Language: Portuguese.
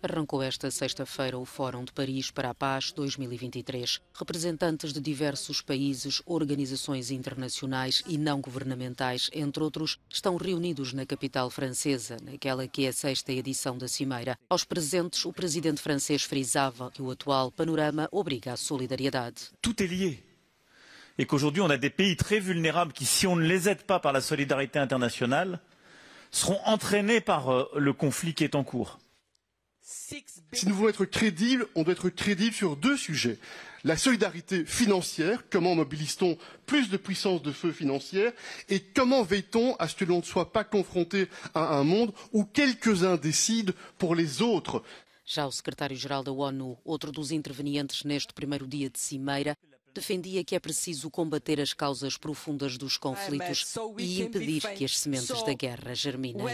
Arrancou esta sexta-feira o Fórum de Paris para a Paz 2023. Representantes de diversos países, organizações internacionais e não governamentais, entre outros, estão reunidos na capital francesa, naquela que é a sexta edição da Cimeira. Aos presentes, o presidente francês frisava que o atual panorama obriga à solidariedade. Tudo é lié. Et qu'aujourd'hui, on a des pays très vulnérables qui, si on ne les aide pas par la solidarité internationale, seront entraînés par euh, le conflit qui est en cours. Si nous voulons être crédibles, on doit être crédibles sur deux sujets. La solidarité financière, comment mobilise-t-on plus de puissance de feu financière et comment veille-t-on à ce que l'on ne soit pas confronté à un monde où quelques-uns décident pour les autres Já o secretário-geral da ONU, outro dos intervenientes neste primeiro dia de cimeira, defendia que é preciso combater as causas profundas dos conflitos e impedir que as sementes da guerra germinem.